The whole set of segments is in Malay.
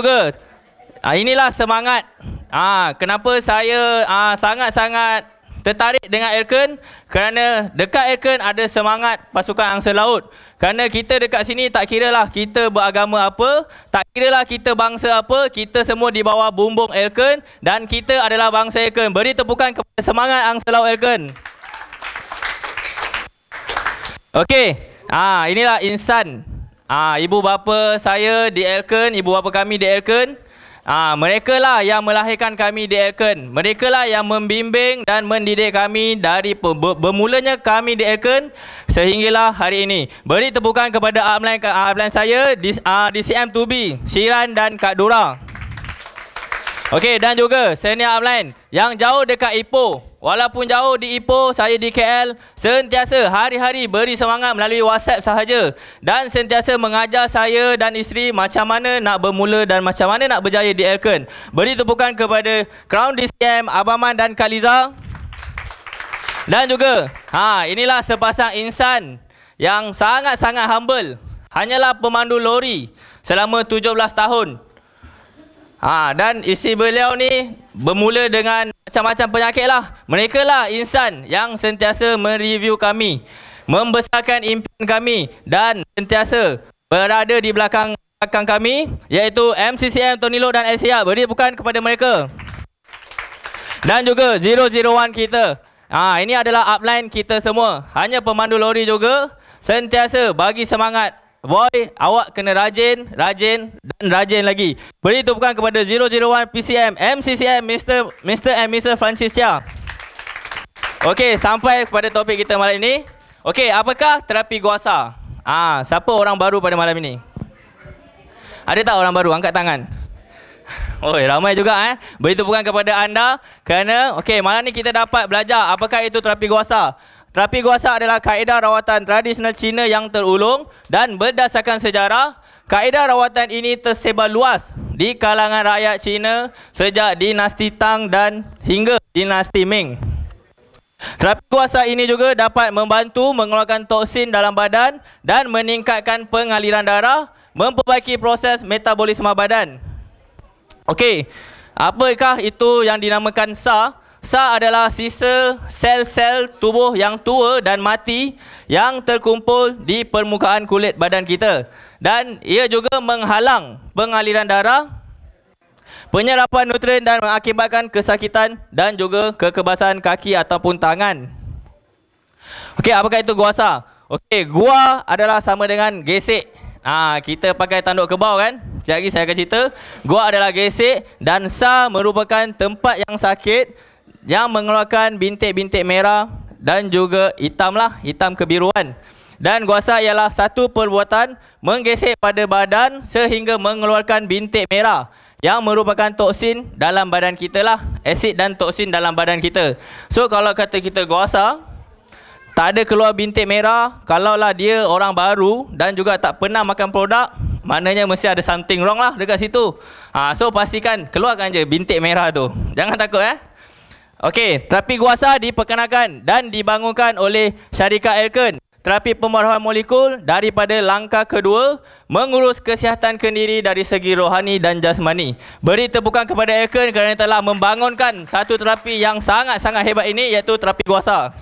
betul ke? Ah inilah semangat. Ah kenapa saya ah sangat-sangat tertarik dengan Elken? Kerana dekat Elken ada semangat pasukan angsa laut. Kerana kita dekat sini tak kira lah kita beragama apa, tak kira lah kita bangsa apa, kita semua di bawah bumbung Elken dan kita adalah bangsa Elken. Beri tepukan kepada semangat angsa laut Elken. Okey. Ah inilah insan Ah, ibu bapa saya di Elkin, ibu bapa kami di Elkin. Ah, mereka lah yang melahirkan kami di Elkin. Mereka lah yang membimbing dan mendidik kami dari bermulanya kami di Elkin sehinggalah hari ini. Beri tepukan kepada upline, saya di, ah, di CM2B, Siran dan Kak Dora. Okey dan juga senior upline yang jauh dekat Ipoh. Walaupun jauh di Ipoh, saya di KL sentiasa hari-hari beri semangat melalui WhatsApp sahaja dan sentiasa mengajar saya dan isteri macam mana nak bermula dan macam mana nak berjaya di Elkin. Beri tepukan kepada Crown DCM Abaman dan Kaliza. Dan juga, ha inilah sepasang insan yang sangat-sangat humble. Hanyalah pemandu lori selama 17 tahun. Ha, dan isi beliau ni bermula dengan macam-macam penyakit lah. Mereka lah insan yang sentiasa mereview kami. Membesarkan impian kami dan sentiasa berada di belakang belakang kami iaitu MCCM Tony Lok dan Asia beri bukan kepada mereka dan juga 001 kita ha, ini adalah upline kita semua hanya pemandu lori juga sentiasa bagi semangat Boy, awak kena rajin, rajin dan rajin lagi. Beri tumpukan kepada 001 PCM, MCCM, Mr. Mr. and Mr. Francis Chia. Okey, sampai kepada topik kita malam ini. Okey, apakah terapi guasa? Ah, ha, siapa orang baru pada malam ini? Ada tak orang baru? Angkat tangan. Oh, ramai juga eh. Beri tumpukan kepada anda kerana okey, malam ni kita dapat belajar apakah itu terapi guasa. Terapi guasak adalah kaedah rawatan tradisional Cina yang terulung dan berdasarkan sejarah, kaedah rawatan ini tersebar luas di kalangan rakyat Cina sejak dinasti Tang dan hingga dinasti Ming. Terapi kuasa ini juga dapat membantu mengeluarkan toksin dalam badan dan meningkatkan pengaliran darah, memperbaiki proses metabolisme badan. Okey, apakah itu yang dinamakan SAR? sa adalah sisa sel-sel tubuh yang tua dan mati yang terkumpul di permukaan kulit badan kita dan ia juga menghalang pengaliran darah penyerapan nutrien dan mengakibatkan kesakitan dan juga kekebasan kaki ataupun tangan. Okey, apakah itu gua sa? Okey, gua adalah sama dengan gesek. Ah, ha, kita pakai tanduk kebau kan? Sekejap saya akan cerita. Gua adalah gesek dan sa merupakan tempat yang sakit yang mengeluarkan bintik-bintik merah dan juga hitam lah, hitam kebiruan. Dan guasa ialah satu perbuatan menggesek pada badan sehingga mengeluarkan bintik merah yang merupakan toksin dalam badan kita lah. Asid dan toksin dalam badan kita. So kalau kata kita guasa, tak ada keluar bintik merah, kalaulah dia orang baru dan juga tak pernah makan produk, maknanya mesti ada something wrong lah dekat situ. Ha, so pastikan keluarkan je bintik merah tu. Jangan takut eh. Okey, terapi kuasa diperkenalkan dan dibangunkan oleh syarikat Elkin. Terapi pemerahan molekul daripada langkah kedua mengurus kesihatan kendiri dari segi rohani dan jasmani. Beri tepukan kepada Elkin kerana telah membangunkan satu terapi yang sangat-sangat hebat ini iaitu terapi kuasa.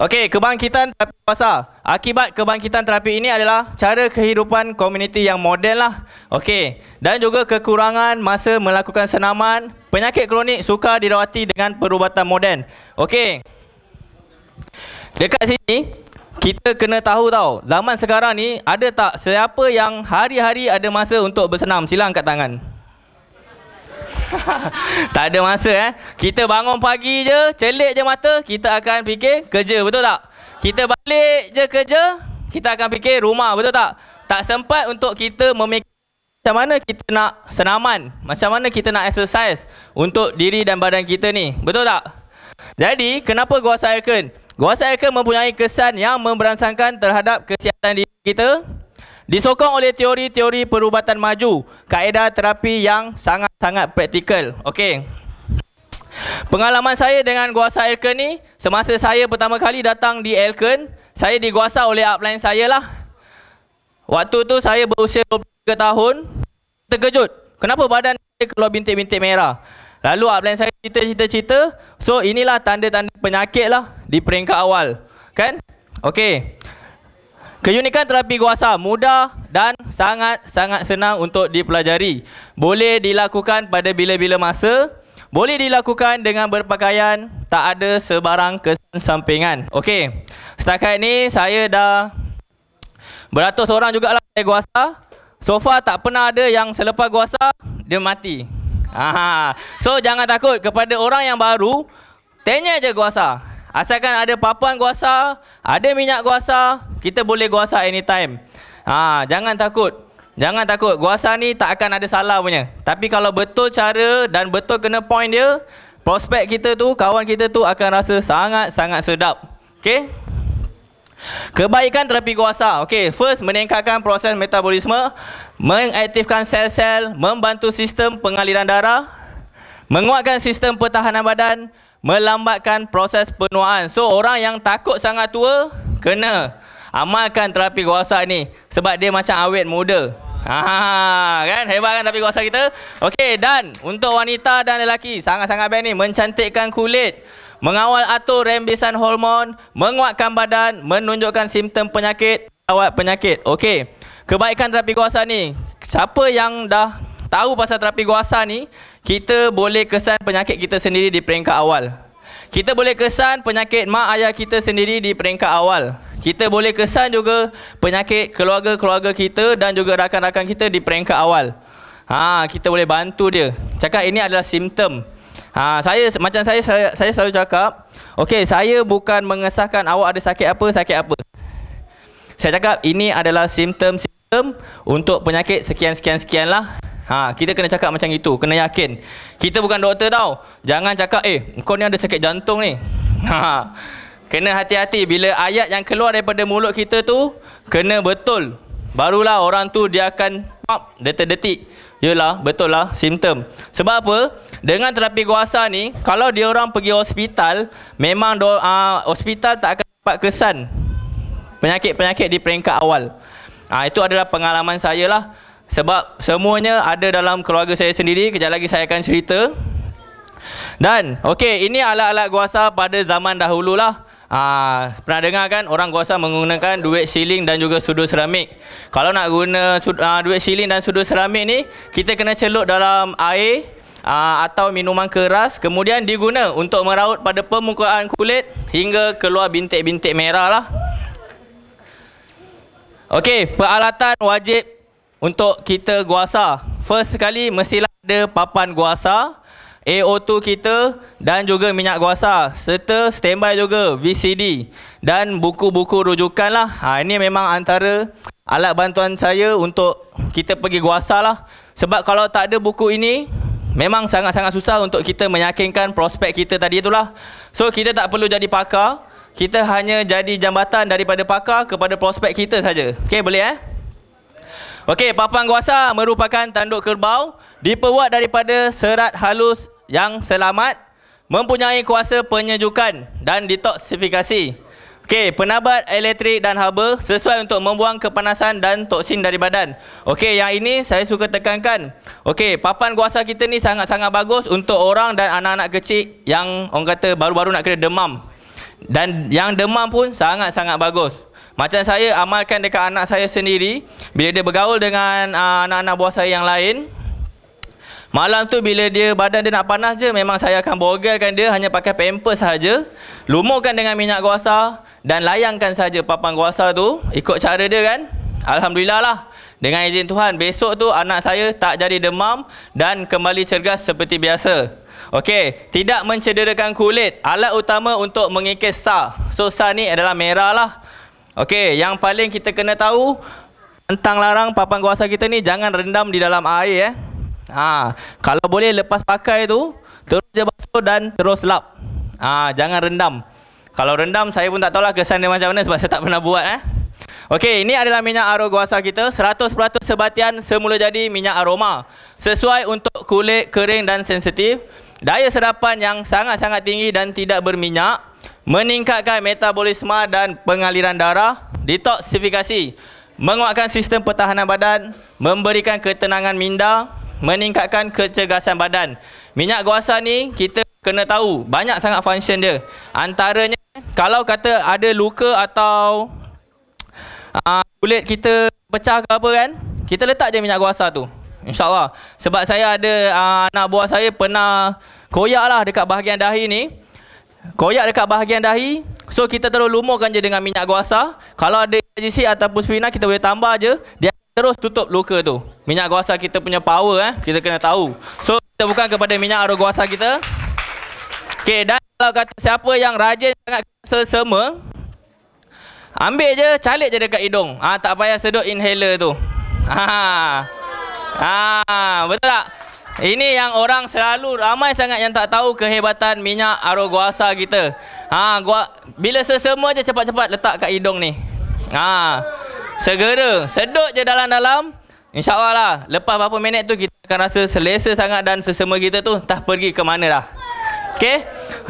Okey, kebangkitan terapi pasar. Akibat kebangkitan terapi ini adalah cara kehidupan komuniti yang moden lah. Okey, dan juga kekurangan masa melakukan senaman. Penyakit kronik suka dirawati dengan perubatan moden. Okey. Dekat sini, kita kena tahu tau, zaman sekarang ni ada tak siapa yang hari-hari ada masa untuk bersenam? Silang angkat Tangan. tak ada masa eh. Kita bangun pagi je, celik je mata, kita akan fikir kerja, betul tak? Kita balik je kerja, kita akan fikir rumah, betul tak? Tak sempat untuk kita memikir macam mana kita nak senaman, macam mana kita nak exercise untuk diri dan badan kita ni, betul tak? Jadi, kenapa Gua Sayakun? Gua Sayakun mempunyai kesan yang memberansangkan terhadap kesihatan diri kita, Disokong oleh teori-teori perubatan maju, kaedah terapi yang sangat-sangat praktikal. Okey. Pengalaman saya dengan Guasa Elken ni, semasa saya pertama kali datang di Elken, saya diguasa oleh upline saya lah. Waktu tu saya berusia 23 tahun, terkejut. Kenapa badan saya keluar bintik-bintik merah? Lalu upline saya cerita-cerita-cerita, so inilah tanda-tanda penyakit lah di peringkat awal. Kan? Okey. Keunikan terapi guasa mudah dan sangat-sangat senang untuk dipelajari. Boleh dilakukan pada bila-bila masa. Boleh dilakukan dengan berpakaian. Tak ada sebarang kesan sampingan. Okey. Setakat ini saya dah beratus orang jugalah saya guasa. So far tak pernah ada yang selepas guasa dia mati. Aha. So jangan takut kepada orang yang baru Tanya je guasa Asalkan ada papan kuasa, ada minyak kuasa, kita boleh kuasa anytime. Ha, jangan takut. Jangan takut. Kuasa ni tak akan ada salah punya. Tapi kalau betul cara dan betul kena point dia, prospek kita tu, kawan kita tu akan rasa sangat-sangat sedap. Okay? Kebaikan terapi kuasa. Okay, first meningkatkan proses metabolisme, mengaktifkan sel-sel, membantu sistem pengaliran darah, menguatkan sistem pertahanan badan, melambatkan proses penuaan. So orang yang takut sangat tua kena amalkan terapi kuasa ni sebab dia macam awet muda. Ha kan hebat kan terapi kuasa kita? Okey dan untuk wanita dan lelaki sangat-sangat baik ni mencantikkan kulit. Mengawal atur rembesan hormon, menguatkan badan, menunjukkan simptom penyakit, rawat penyakit. Okey. Kebaikan terapi kuasa ni. Siapa yang dah tahu pasal terapi kuasa ni, kita boleh kesan penyakit kita sendiri di peringkat awal. Kita boleh kesan penyakit mak ayah kita sendiri di peringkat awal. Kita boleh kesan juga penyakit keluarga-keluarga kita dan juga rakan-rakan kita di peringkat awal. Ha, kita boleh bantu dia. Cakap ini adalah simptom. Ha, saya macam saya saya, saya selalu cakap, okey, saya bukan mengesahkan awak ada sakit apa, sakit apa. Saya cakap ini adalah simptom-simptom untuk penyakit sekian-sekian-sekianlah. Sekian, sekian sekianlah Ha, kita kena cakap macam itu, kena yakin. Kita bukan doktor tau. Jangan cakap, eh, kau ni ada sakit jantung ni. Ha, kena hati-hati bila ayat yang keluar daripada mulut kita tu, kena betul. Barulah orang tu dia akan pop, detik-detik. Yelah, betul lah, simptom. Sebab apa? Dengan terapi kuasa ni, kalau dia orang pergi hospital, memang do, uh, hospital tak akan dapat kesan penyakit-penyakit di peringkat awal. Ah ha, itu adalah pengalaman saya lah sebab semuanya ada dalam keluarga saya sendiri kejap lagi saya akan cerita dan okey ini alat-alat guasa pada zaman dahulu lah Aa, ah, pernah dengar kan orang kuasa menggunakan duit siling dan juga sudu seramik Kalau nak guna uh, duit siling dan sudu seramik ni Kita kena celup dalam air uh, atau minuman keras Kemudian diguna untuk meraut pada permukaan kulit Hingga keluar bintik-bintik merah lah Okey, peralatan wajib untuk kita guasa. First sekali mestilah ada papan guasa, AO2 kita dan juga minyak guasa serta standby juga VCD dan buku-buku rujukan lah. Ha, ini memang antara alat bantuan saya untuk kita pergi guasa lah. Sebab kalau tak ada buku ini, memang sangat-sangat susah untuk kita meyakinkan prospek kita tadi itulah. So kita tak perlu jadi pakar, kita hanya jadi jambatan daripada pakar kepada prospek kita saja. Okey boleh eh? Okey, papan kuasa merupakan tanduk kerbau diperbuat daripada serat halus yang selamat mempunyai kuasa penyejukan dan detoksifikasi. Okey, penabat elektrik dan haba sesuai untuk membuang kepanasan dan toksin dari badan. Okey, yang ini saya suka tekankan. Okey, papan kuasa kita ni sangat-sangat bagus untuk orang dan anak-anak kecil yang orang kata baru-baru nak kena demam. Dan yang demam pun sangat-sangat bagus. Macam saya amalkan dekat anak saya sendiri Bila dia bergaul dengan ah, anak-anak buah saya yang lain Malam tu bila dia badan dia nak panas je Memang saya akan borgelkan dia hanya pakai pamper sahaja Lumurkan dengan minyak kuasa Dan layangkan saja papan kuasa tu Ikut cara dia kan Alhamdulillah lah Dengan izin Tuhan Besok tu anak saya tak jadi demam Dan kembali cergas seperti biasa Okey, tidak mencederakan kulit. Alat utama untuk mengikis sah. So sah ni adalah merah lah. Okey, yang paling kita kena tahu tentang larang papan kuasa kita ni jangan rendam di dalam air eh. Ha, kalau boleh lepas pakai tu terus je basuh dan terus lap. Ha, jangan rendam. Kalau rendam saya pun tak tahu lah kesan dia macam mana sebab saya tak pernah buat eh. Okey, ini adalah minyak aroma kita, 100% sebatian semula jadi minyak aroma. Sesuai untuk kulit kering dan sensitif. Daya serapan yang sangat-sangat tinggi dan tidak berminyak meningkatkan metabolisme dan pengaliran darah, detoksifikasi, menguatkan sistem pertahanan badan, memberikan ketenangan minda, meningkatkan kecergasan badan. Minyak guasa ni kita kena tahu banyak sangat function dia. Antaranya kalau kata ada luka atau uh, kulit kita pecah ke apa kan, kita letak je minyak guasa tu. InsyaAllah. Sebab saya ada uh, anak buah saya pernah koyak lah dekat bahagian dahi ni. Koyak dekat bahagian dahi. So kita terus lumurkan je dengan minyak guasa. Kalau ada GC ataupun spina kita boleh tambah je. Dia terus tutup luka tu. Minyak guasa kita punya power eh. Kita kena tahu. So kita bukan kepada minyak aru guasa kita. Okay dan kalau kata siapa yang rajin sangat sesama. Ambil je calik je dekat hidung. Ah tak payah sedut inhaler tu. Ha. ah, betul tak? Ini yang orang selalu ramai sangat yang tak tahu kehebatan minyak aroguasa kita. Ha gua bila sesama je cepat-cepat letak kat hidung ni. Ha. Segera sedut je dalam-dalam. Insya-Allah lah, lepas berapa minit tu kita akan rasa selesa sangat dan sesama kita tu entah pergi ke mana dah. Okey.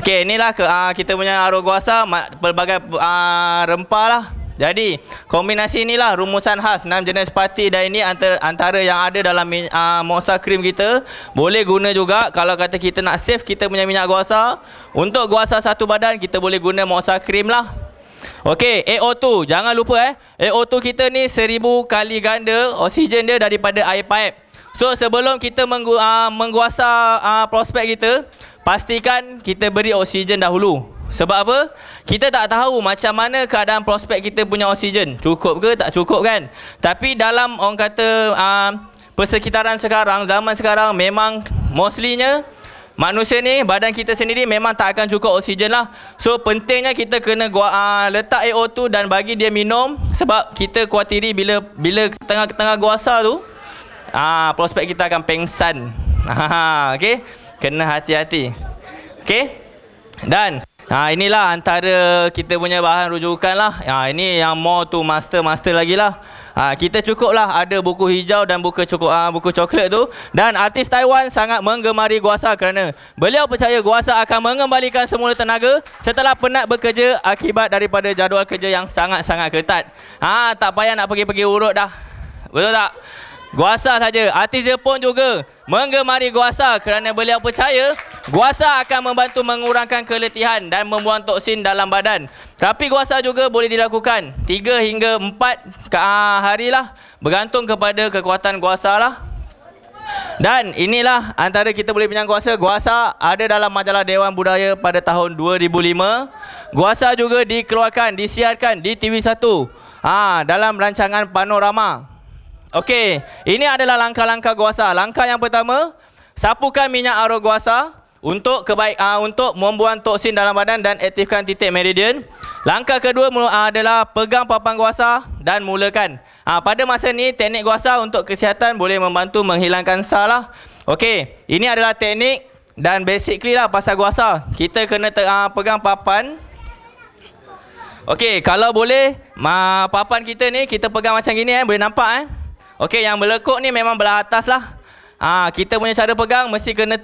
Okey, inilah ke, aa, ah, kita punya aroguasa pelbagai ah, rempah lah. Jadi kombinasi inilah rumusan khas 6 jenis parti dan ini antara, antara yang ada dalam uh, ah, moksa krim kita Boleh guna juga kalau kata kita nak save kita punya minyak guasa Untuk guasa satu badan kita boleh guna mosa krim lah Okey, AO2 jangan lupa eh AO2 kita ni seribu kali ganda oksigen dia daripada air pipe So sebelum kita menggu, uh, mengguasa uh, prospek kita Pastikan kita beri oksigen dahulu sebab apa? Kita tak tahu macam mana keadaan prospek kita punya oksigen. Cukup ke tak cukup kan? Tapi dalam orang kata uh, persekitaran sekarang, zaman sekarang memang mostlynya manusia ni badan kita sendiri memang tak akan cukup oksigen lah. So pentingnya kita kena gua, uh, letak AO2 dan bagi dia minum sebab kita kuatiri bila bila tengah-tengah guasa tu uh, prospek kita akan pengsan. Okay, Kena hati-hati. Okay, Dan Ha, inilah antara kita punya bahan rujukan lah. Ha, ini yang more to master-master lagi lah. Ha, kita cukup lah ada buku hijau dan buku, cukup, ha, buku coklat tu. Dan artis Taiwan sangat menggemari Guasa kerana beliau percaya Guasa akan mengembalikan semula tenaga setelah penat bekerja akibat daripada jadual kerja yang sangat-sangat ketat. Ha, tak payah nak pergi-pergi urut dah. Betul tak? Guasa saja. Artis Jepun juga menggemari Guasa kerana beliau percaya Guasa akan membantu mengurangkan keletihan dan membuang toksin dalam badan. Tapi Guasa juga boleh dilakukan 3 hingga 4 ah, hari lah bergantung kepada kekuatan Guasa lah. Dan inilah antara kita boleh pinjam Guasa. Guasa ada dalam majalah Dewan Budaya pada tahun 2005. Guasa juga dikeluarkan, disiarkan di TV1. ha, ah, dalam rancangan Panorama. Okey, ini adalah langkah-langkah guasa. Langkah yang pertama, sapukan minyak aroh guasa untuk kebaik uh, untuk membuang toksin dalam badan dan aktifkan titik meridian. Langkah kedua ah, adalah pegang papan guasa dan mulakan. Uh, pada masa ni teknik guasa untuk kesihatan boleh membantu menghilangkan salah. Okey, ini adalah teknik dan basically lah pasal guasa. Kita kena ter, uh, pegang papan. Okey, kalau boleh, ma, papan kita ni kita pegang macam gini eh, boleh nampak eh. Okey, yang melekuk ni memang belah atas lah. Ha, kita punya cara pegang mesti kena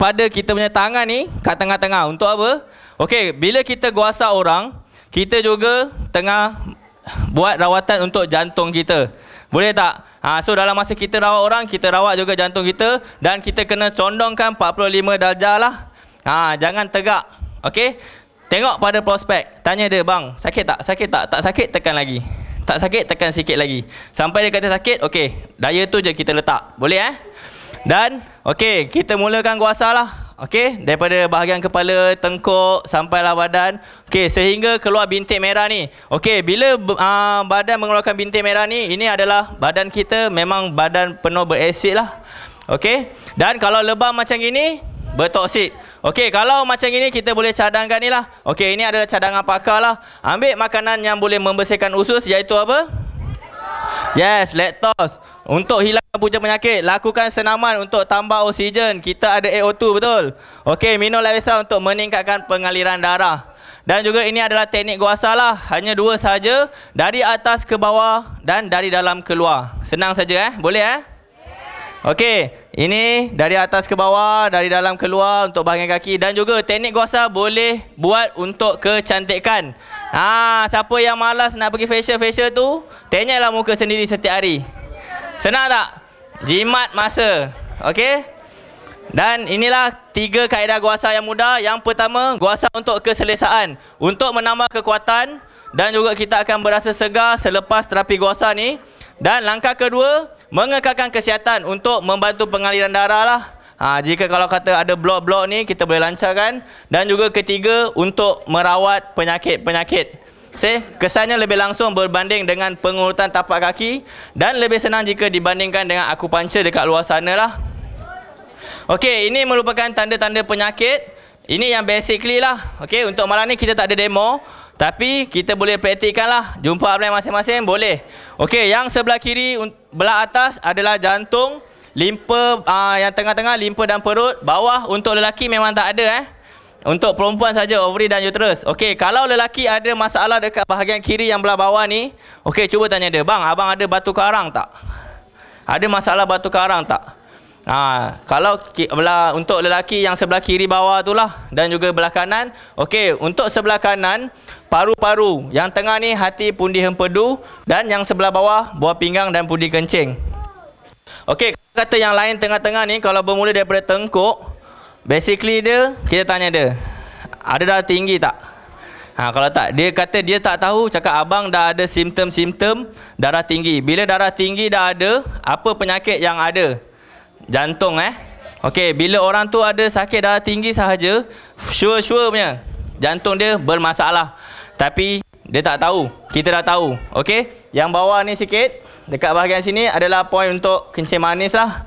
pada kita punya tangan ni kat tengah-tengah. Untuk apa? Okey, bila kita guasa orang, kita juga tengah buat rawatan untuk jantung kita. Boleh tak? Ha, so dalam masa kita rawat orang, kita rawat juga jantung kita dan kita kena condongkan 45 darjah lah. Ha, jangan tegak. Okey? Tengok pada prospek. Tanya dia, bang, sakit tak? Sakit tak? Tak sakit, tekan lagi. Tak sakit tekan sikit lagi. Sampai dia kata sakit, okey. Daya tu je kita letak. Boleh eh? Dan okey, kita mulakan kuasa lah. Okey, daripada bahagian kepala, tengkuk sampailah badan. Okey, sehingga keluar bintik merah ni. Okey, bila uh, badan mengeluarkan bintik merah ni, ini adalah badan kita memang badan penuh berasid lah. Okey. Dan kalau lebam macam ini, bertoksik. Okey, kalau macam ini kita boleh cadangkan ni lah. Okey, ini adalah cadangan pakar lah. Ambil makanan yang boleh membersihkan usus iaitu apa? Yes, lactose. Untuk hilangkan punca penyakit, lakukan senaman untuk tambah oksigen. Kita ada AO2 betul. Okey, minum lactose untuk meningkatkan pengaliran darah. Dan juga ini adalah teknik guasa lah. Hanya dua saja, dari atas ke bawah dan dari dalam keluar. Senang saja eh. Boleh eh? Okey. Ini dari atas ke bawah, dari dalam keluar untuk bahagian kaki dan juga teknik gua boleh buat untuk kecantikan. Ha, siapa yang malas nak pergi facial-facial tu, tanyalah muka sendiri setiap hari. Senang tak? Jimat masa. Okey? Dan inilah tiga kaedah gua asal yang mudah. Yang pertama, gua untuk keselesaan, untuk menambah kekuatan dan juga kita akan berasa segar selepas terapi gua ni. Dan langkah kedua, mengekalkan kesihatan untuk membantu pengaliran darah lah. Ha, jika kalau kata ada blok-blok ni, kita boleh lancarkan. Dan juga ketiga, untuk merawat penyakit-penyakit. See? Kesannya lebih langsung berbanding dengan pengurutan tapak kaki dan lebih senang jika dibandingkan dengan akupuncture dekat luar sana lah. Okey, ini merupakan tanda-tanda penyakit. Ini yang basically lah. Okey, untuk malam ni kita tak ada demo. Tapi kita boleh praktikkan lah Jumpa abang lain masing-masing boleh Okey, yang sebelah kiri Belah atas adalah jantung Limpa uh, yang tengah-tengah Limpa dan perut Bawah untuk lelaki memang tak ada eh untuk perempuan saja ovary dan uterus. Okey, kalau lelaki ada masalah dekat bahagian kiri yang belah bawah ni, okey cuba tanya dia, "Bang, abang ada batu karang tak?" Ada masalah batu karang tak? Ha, kalau belah untuk lelaki yang sebelah kiri bawah tu lah dan juga belah kanan. Okey, untuk sebelah kanan paru-paru, yang tengah ni hati pundi hempedu dan yang sebelah bawah buah pinggang dan pundi kencing. Okey, kata yang lain tengah-tengah ni kalau bermula daripada tengkuk, basically dia kita tanya dia. Ada dah tinggi tak? Ha, kalau tak, dia kata dia tak tahu cakap abang dah ada simptom-simptom darah tinggi. Bila darah tinggi dah ada, apa penyakit yang ada? jantung eh. Okey, bila orang tu ada sakit darah tinggi sahaja, sure-sure punya jantung dia bermasalah. Tapi dia tak tahu, kita dah tahu. Okey, yang bawah ni sikit, dekat bahagian sini adalah point untuk kencing manis lah.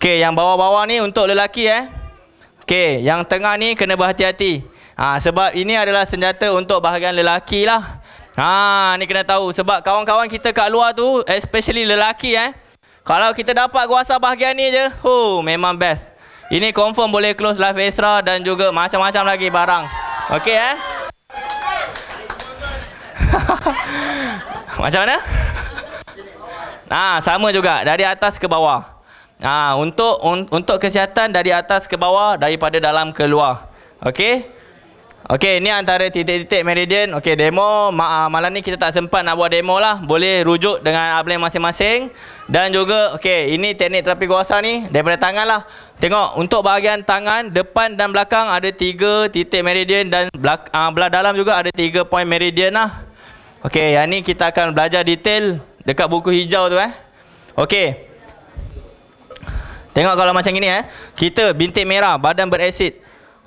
Okey, yang bawah-bawah ni untuk lelaki eh. Okey, yang tengah ni kena berhati-hati. Ha, sebab ini adalah senjata untuk bahagian lelaki lah. Ha, ni kena tahu sebab kawan-kawan kita kat luar tu, especially lelaki eh, kalau kita dapat kuasa bahagian ni je, hu, memang best. Ini confirm boleh close live extra dan juga macam-macam lagi barang. Okey eh? Macam mana? nah, sama juga dari atas ke bawah. Nah, untuk un, untuk kesihatan dari atas ke bawah daripada dalam keluar. luar. Okey? Okey, ni antara titik-titik meridian. Okey, demo ma- ah, malam ni kita tak sempat nak buat demo lah. Boleh rujuk dengan ablen masing-masing. Dan juga, okey, ini teknik terapi kuasa ni daripada tangan lah. Tengok, untuk bahagian tangan, depan dan belakang ada tiga titik meridian dan belak- uh, belah dalam juga ada tiga point meridian lah. Okey, yang ni kita akan belajar detail dekat buku hijau tu eh. Okey, Tengok kalau macam ini eh. Kita bintik merah, badan berasid.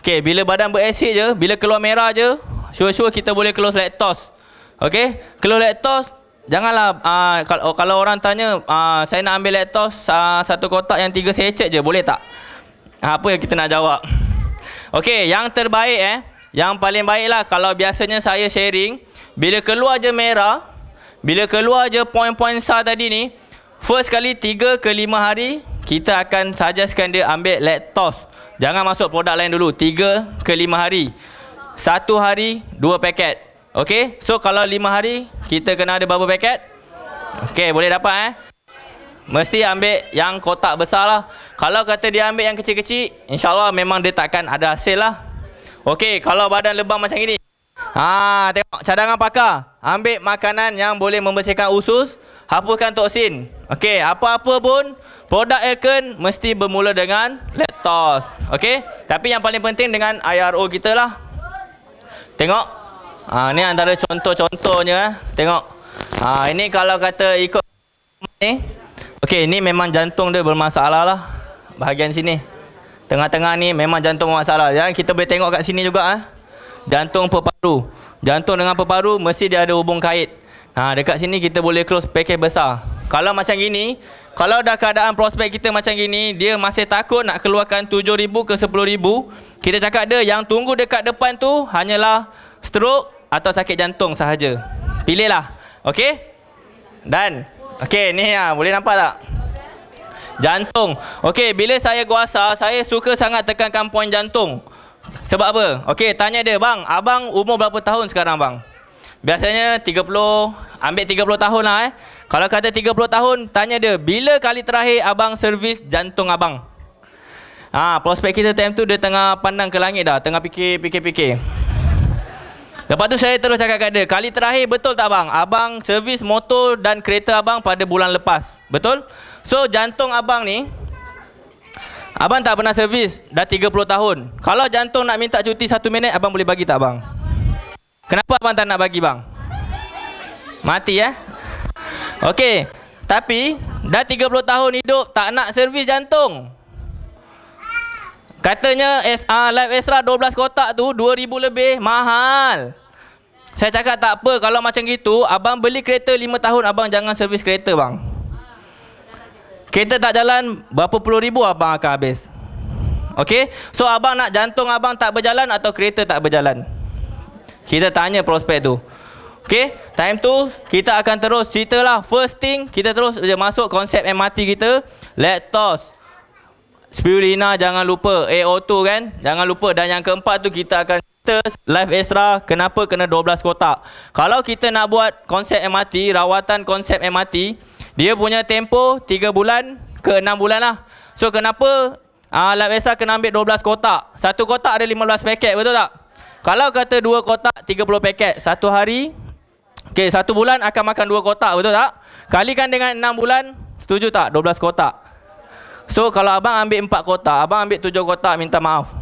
Okey, bila badan berasid je, bila keluar merah je, sure-sure kita boleh close lactose. Okey, close lactose Janganlah uh, ah, kalau, oh, kalau orang tanya uh, saya nak ambil laptop uh, ah, satu kotak yang tiga sachet je boleh tak? Uh, apa yang kita nak jawab? Okey, yang terbaik eh, yang paling baiklah kalau biasanya saya sharing bila keluar je merah, bila keluar je poin-poin sa tadi ni, first kali tiga ke lima hari kita akan suggestkan dia ambil laptop. Jangan masuk produk lain dulu. Tiga ke lima hari. satu hari dua paket. okay? So kalau lima hari kita kena ada berapa paket? okay? boleh dapat eh. Mesti ambil yang kotak besar lah. Kalau kata dia ambil yang kecil-kecil, insyaAllah memang dia takkan ada hasil lah. Okey, kalau badan lebam macam ini. Ha, tengok cadangan pakar. Ambil makanan yang boleh membersihkan usus. Hapuskan toksin. Okay, apa-apa pun Produk aircon mesti bermula dengan Lactos. okay? Tapi yang paling penting dengan IRO kita lah. Tengok. Ha, ni antara contoh-contohnya. Eh. Tengok. Ha, ini kalau kata ikut ni. okay? Ini memang jantung dia bermasalah lah. Bahagian sini. Tengah-tengah ni memang jantung bermasalah. Dan ya, kita boleh tengok kat sini juga. Eh. Jantung peparu. Jantung dengan peparu mesti dia ada hubung kait. Ha, dekat sini kita boleh close package besar. Kalau macam gini, kalau dah keadaan prospek kita macam gini, dia masih takut nak keluarkan 7000 ke 10000, kita cakap dia yang tunggu dekat depan tu hanyalah stroke atau sakit jantung sahaja. Pilihlah. Okey? Dan okey ni ah boleh nampak tak? Jantung. Okey, bila saya kuasa, saya suka sangat tekankan poin jantung. Sebab apa? Okey, tanya dia, bang, abang umur berapa tahun sekarang, bang? Biasanya 30, ambil 30 tahun lah eh. Kalau kata 30 tahun, tanya dia bila kali terakhir abang servis jantung abang? Ha, prospek kita time tu dia tengah pandang ke langit dah, tengah fikir-fikir-fikir. Lepas tu saya terus cakap kat dia, kali terakhir betul tak bang? Abang servis motor dan kereta abang pada bulan lepas. Betul? So jantung abang ni Abang tak pernah servis dah 30 tahun. Kalau jantung nak minta cuti satu minit, abang boleh bagi tak bang? Kenapa abang tak nak bagi bang? Mati ya? Eh? Okey. Tapi dah 30 tahun hidup tak nak servis jantung. Katanya SR Live Extra 12 kotak tu 2000 lebih mahal. Saya cakap tak apa kalau macam gitu abang beli kereta 5 tahun abang jangan servis kereta bang. Kereta tak jalan berapa puluh ribu abang akan habis. Okey. So abang nak jantung abang tak berjalan atau kereta tak berjalan? Kita tanya prospek tu. Okay, time tu kita akan terus cerita lah. First thing, kita terus masuk konsep MRT kita. Lactose. Spirulina jangan lupa. AO2 kan? Jangan lupa. Dan yang keempat tu kita akan cerita live extra kenapa kena 12 kotak. Kalau kita nak buat konsep MRT, rawatan konsep MRT, dia punya tempo 3 bulan ke 6 bulan lah. So, kenapa uh, live extra kena ambil 12 kotak? Satu kotak ada 15 paket, betul tak? Kalau kata 2 kotak 30 paket satu hari Okey, satu bulan akan makan dua kotak, betul tak? Kalikan dengan enam bulan, setuju tak? Dua belas kotak. So, kalau abang ambil empat kotak, abang ambil tujuh kotak, minta maaf.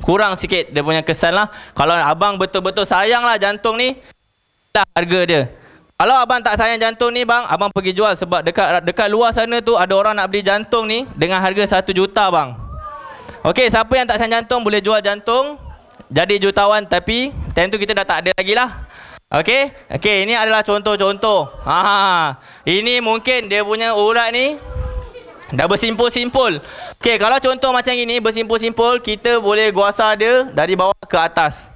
Kurang sikit dia punya kesan lah. Kalau abang betul-betul sayang lah jantung ni, lah harga dia. Kalau abang tak sayang jantung ni bang, abang pergi jual sebab dekat dekat luar sana tu ada orang nak beli jantung ni dengan harga satu juta bang. Okey, siapa yang tak sayang jantung boleh jual jantung. Jadi jutawan tapi time tu kita dah tak ada lagi lah. Okey, okey ini adalah contoh-contoh. Ha. Ini mungkin dia punya urat ni dah bersimpul-simpul. Okey, kalau contoh macam ini bersimpul-simpul, kita boleh guasa dia dari bawah ke atas.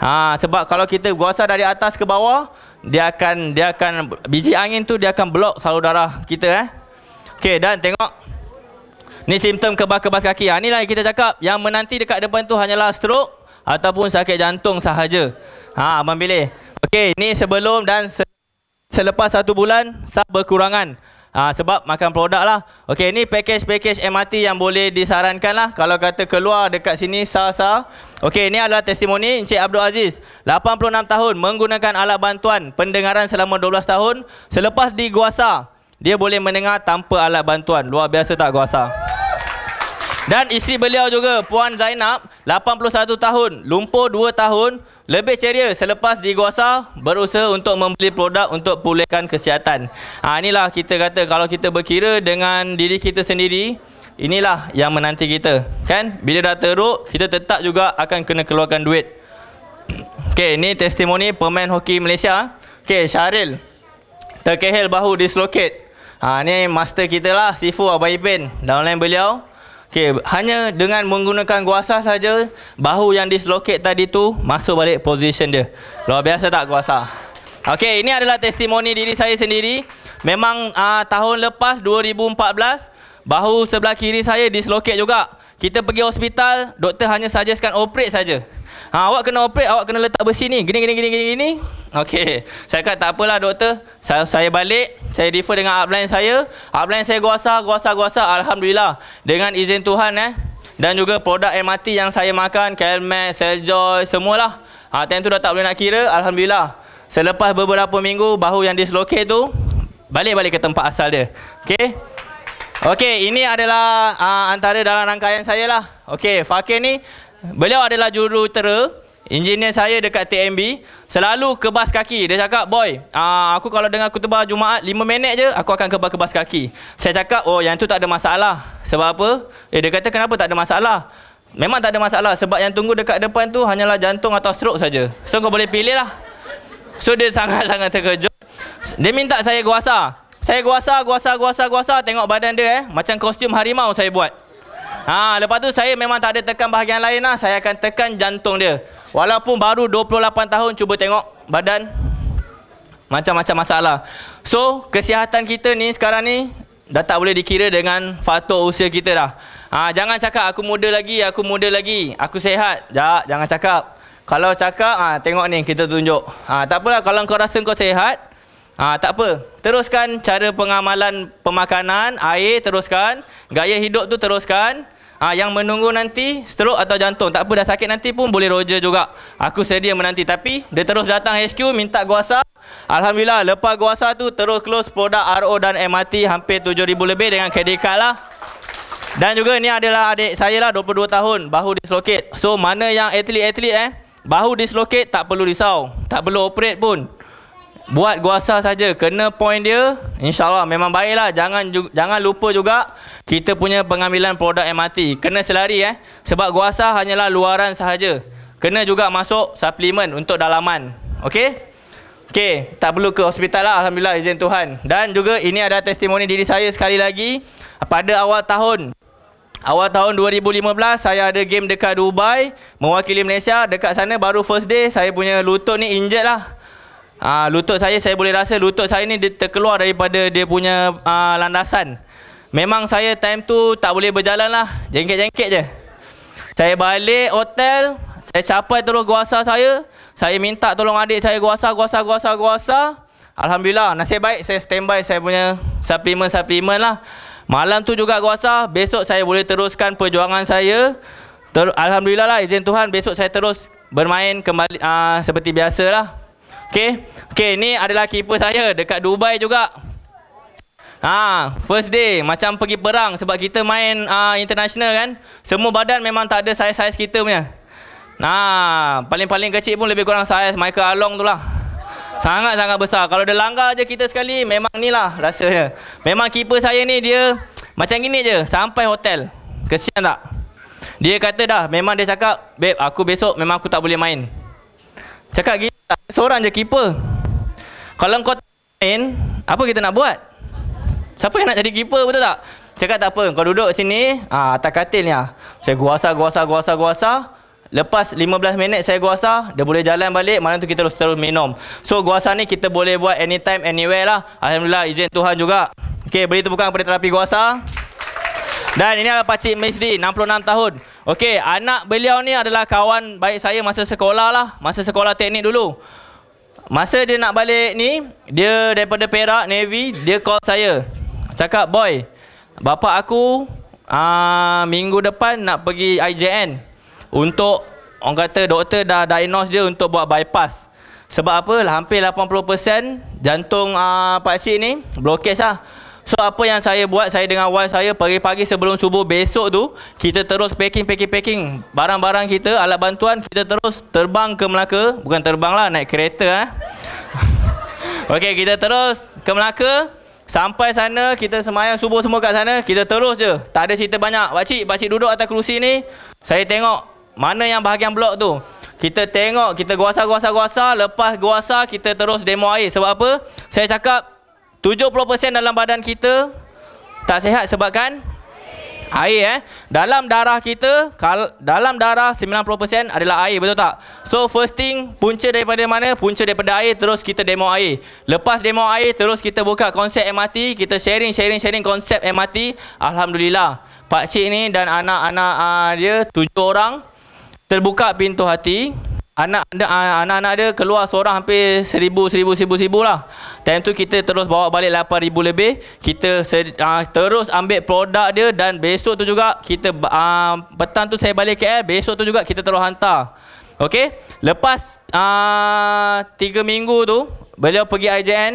Ha, sebab kalau kita guasa dari atas ke bawah, dia akan dia akan biji angin tu dia akan blok salur darah kita eh. Okey, dan tengok. Ni simptom kebas-kebas kaki. Ha, inilah yang kita cakap. Yang menanti dekat depan tu hanyalah stroke ataupun sakit jantung sahaja. Ha, abang pilih. Okey, ni sebelum dan se- selepas satu bulan sub berkurangan. Ha, sebab makan produk lah. Okey, ni package-package MRT yang boleh disarankan lah. Kalau kata keluar dekat sini, sah-sah. Okey, ni adalah testimoni Encik Abdul Aziz. 86 tahun menggunakan alat bantuan pendengaran selama 12 tahun. Selepas diguasa, dia boleh mendengar tanpa alat bantuan. Luar biasa tak guasa? Yeah. Dan isi beliau juga Puan Zainab 81 tahun Lumpur 2 tahun Lebih ceria selepas diguasa Berusaha untuk membeli produk untuk pulihkan kesihatan ha, Inilah kita kata Kalau kita berkira dengan diri kita sendiri Inilah yang menanti kita kan? Bila dah teruk Kita tetap juga akan kena keluarkan duit Okay, ini testimoni pemain hoki Malaysia. Okay, Syaril. Terkehel bahu dislocate. Ha, ini master kita lah, Sifu Abang Ipin. Dalam lain beliau. Okey, hanya dengan menggunakan kuasa saja bahu yang dislocate tadi tu masuk balik position dia. Luar biasa tak kuasa? Okey, ini adalah testimoni diri saya sendiri. Memang uh, tahun lepas 2014 bahu sebelah kiri saya dislocate juga. Kita pergi hospital, doktor hanya suggestkan operate saja. Ha, awak kena operate, awak kena letak besi ni. Gini, gini, gini, gini, gini. Okey. Saya kata, tak apalah doktor. Saya, saya balik. Saya refer dengan upline saya. Upline saya guasa, guasa, guasa. Alhamdulillah. Dengan izin Tuhan eh. Dan juga produk MRT yang saya makan. Calmax, Seljoy, semualah. Ha, time tu dah tak boleh nak kira. Alhamdulillah. Selepas beberapa minggu, bahu yang dislocate tu. Balik-balik ke tempat asal dia. Okey. Okey, ini adalah uh, antara dalam rangkaian saya lah. Okey, Fakir ni Beliau adalah jurutera Engineer saya dekat TMB Selalu kebas kaki Dia cakap Boy ah, Aku kalau dengar kutubah Jumaat 5 minit je Aku akan kebas-kebas kaki Saya cakap Oh yang tu tak ada masalah Sebab apa Eh dia kata kenapa tak ada masalah Memang tak ada masalah Sebab yang tunggu dekat depan tu Hanyalah jantung atau stroke saja. So kau boleh pilih lah So dia sangat-sangat terkejut Dia minta saya guasa Saya guasa, guasa, guasa, guasa Tengok badan dia eh Macam kostum harimau saya buat Ha, lepas tu saya memang tak ada tekan bahagian lain lah. Saya akan tekan jantung dia. Walaupun baru 28 tahun, cuba tengok badan. Macam-macam masalah. So, kesihatan kita ni sekarang ni dah tak boleh dikira dengan faktor usia kita dah. Ha, jangan cakap aku muda lagi, aku muda lagi. Aku sehat. Jangan, jangan cakap. Kalau cakap, ha, tengok ni kita tunjuk. Ha, tak apalah kalau kau rasa kau sehat, ha, tak apa teruskan cara pengamalan pemakanan, air teruskan, gaya hidup tu teruskan. Ah ha, yang menunggu nanti stroke atau jantung, tak apa dah sakit nanti pun boleh roja juga. Aku sedia menanti tapi dia terus datang SQ minta kuasa. Alhamdulillah lepas kuasa tu terus close produk RO dan MRT hampir 7000 lebih dengan credit lah. Dan juga ni adalah adik saya lah 22 tahun bahu dislocate. So mana yang atlet-atlet eh bahu dislocate tak perlu risau. Tak perlu operate pun buat guasa saja kena point dia insyaallah memang baiklah jangan jangan lupa juga kita punya pengambilan produk MRT kena selari eh sebab guasa hanyalah luaran sahaja kena juga masuk suplemen untuk dalaman okey okey tak perlu ke hospital lah alhamdulillah izin Tuhan dan juga ini ada testimoni diri saya sekali lagi pada awal tahun Awal tahun 2015 saya ada game dekat Dubai mewakili Malaysia dekat sana baru first day saya punya lutut ni injet lah Ah lutut saya saya boleh rasa lutut saya ni dia terkeluar daripada dia punya uh, landasan. Memang saya time tu tak boleh berjalan lah. Jengkit-jengkit je. Saya balik hotel. Saya capai terus guasa saya. Saya minta tolong adik saya guasa, guasa, guasa, guasa. Alhamdulillah nasib baik saya standby saya punya supplement-supplement lah. Malam tu juga guasa. Besok saya boleh teruskan perjuangan saya. Ter- Alhamdulillah lah izin Tuhan besok saya terus bermain kembali uh, seperti biasa lah. Okay, okay, ni adalah keeper saya dekat Dubai juga. Ha, first day macam pergi perang sebab kita main uh, international kan. Semua badan memang tak ada saiz-saiz kita punya. Nah, ha, paling-paling kecil pun lebih kurang saiz Michael Along tu lah. Sangat-sangat besar. Kalau dia langgar je kita sekali, memang ni lah rasanya. Memang keeper saya ni dia macam gini je, sampai hotel. Kesian tak? Dia kata dah, memang dia cakap, Babe, aku besok memang aku tak boleh main. Cakap gini seorang je keeper. Kalau kau main, apa kita nak buat? Siapa yang nak jadi keeper betul tak? Saya kata tak apa, kau duduk sini, ah, atas katil ni lah. Saya guasa, guasa, guasa, guasa. Lepas 15 minit saya guasa, dia boleh jalan balik. Malam tu kita terus terus minum. So guasa ni kita boleh buat anytime, anywhere lah. Alhamdulillah izin Tuhan juga. Okay, beri tepukan kepada terapi guasa. Dan ini adalah Pakcik Misri, 66 tahun. Okey, anak beliau ni adalah kawan baik saya masa sekolah lah. Masa sekolah teknik dulu. Masa dia nak balik ni, dia daripada Perak, Navy, dia call saya. Cakap, boy, bapa aku uh, minggu depan nak pergi IJN. Untuk, orang kata doktor dah diagnose dia untuk buat bypass. Sebab apa? Hampir 80% jantung uh, ah, pakcik ni blokis lah. So apa yang saya buat Saya dengan wife saya Pagi-pagi sebelum subuh besok tu Kita terus packing, packing, packing Barang-barang kita Alat bantuan Kita terus terbang ke Melaka Bukan terbang lah Naik kereta eh. okay kita terus ke Melaka Sampai sana Kita semayang subuh semua kat sana Kita terus je Tak ada cerita banyak Pakcik, pakcik duduk atas kerusi ni Saya tengok Mana yang bahagian blok tu kita tengok, kita guasa-guasa-guasa, lepas guasa kita terus demo air. Sebab apa? Saya cakap, 70% dalam badan kita tak sihat sebabkan air eh dalam darah kita dalam darah 90% adalah air betul tak so first thing punca daripada mana punca daripada air terus kita demo air lepas demo air terus kita buka konsep MRT kita sharing sharing sharing konsep MRT alhamdulillah pak cik ni dan anak-anak uh, dia tujuh orang terbuka pintu hati anak dia, ah, anak-anak dia keluar seorang hampir seribu, seribu, seribu, seribu lah. Time tu kita terus bawa balik 8,000 lebih. Kita uh, terus ambil produk dia dan besok tu juga kita uh, petang tu saya balik KL. Besok tu juga kita terus hantar. Okay. Lepas uh, 3 minggu tu beliau pergi IJN.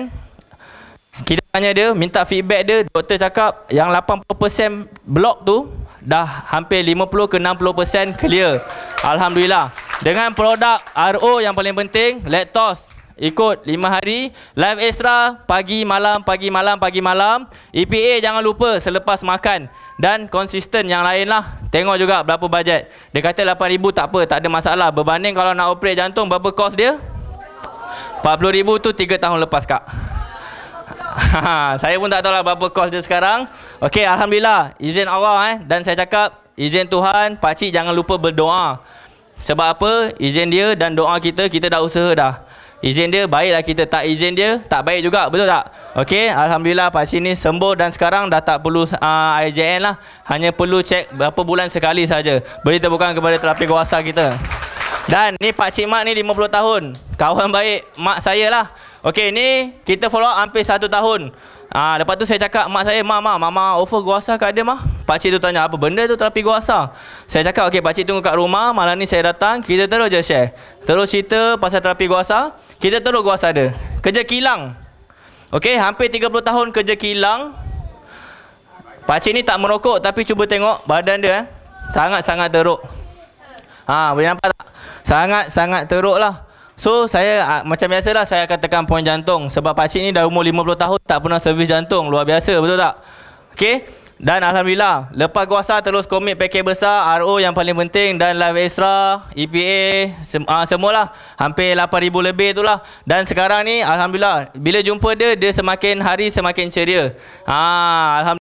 Kita tanya dia, minta feedback dia. Doktor cakap yang 80% blok tu dah hampir 50 ke 60% clear. Alhamdulillah. Dengan produk RO yang paling penting, Lactos ikut 5 hari live extra pagi malam pagi malam pagi malam EPA jangan lupa selepas makan dan konsisten yang lain lah tengok juga berapa bajet dia kata 8000 tak apa tak ada masalah berbanding kalau nak operate jantung berapa kos dia 40000 tu 3 tahun lepas kak saya pun tak tahu lah berapa kos dia sekarang okay Alhamdulillah izin Allah eh dan saya cakap izin Tuhan pakcik jangan lupa berdoa sebab apa? Izin dia dan doa kita, kita dah usaha dah. Izin dia, baiklah kita tak izin dia, tak baik juga. Betul tak? Okey, Alhamdulillah Pak Sin sembuh dan sekarang dah tak perlu uh, ah, IJN lah. Hanya perlu cek berapa bulan sekali saja. Beri tepukan kepada terapi kuasa kita. Dan ni Pak Cik Mak ni 50 tahun. Kawan baik mak saya lah. Okey, ni kita follow up hampir satu tahun. Ah ha, lepas tu saya cakap mak saya, "Mak, mak, mama offer guasa kat dia mah." Pak cik tu tanya, "Apa benda tu terapi guasa?" Saya cakap, "Okey, pak cik tunggu kat rumah, malam ni saya datang, kita terus je share." Terus cerita pasal terapi guasa, kita terus guasa dia. Kerja kilang. Okey, hampir 30 tahun kerja kilang. Pak cik ni tak merokok tapi cuba tengok badan dia eh. Sangat-sangat teruk. Ha, boleh nampak tak? Sangat-sangat teruk lah. So saya uh, macam biasalah saya akan tekan poin jantung sebab pak cik ni dah umur 50 tahun tak pernah servis jantung luar biasa betul tak? Okey. Dan alhamdulillah lepas kuasa terus komit paket besar RO yang paling penting dan live extra EPA sem- uh, semualah hampir 8000 lebih itulah dan sekarang ni alhamdulillah bila jumpa dia dia semakin hari semakin ceria. Ha alhamdulillah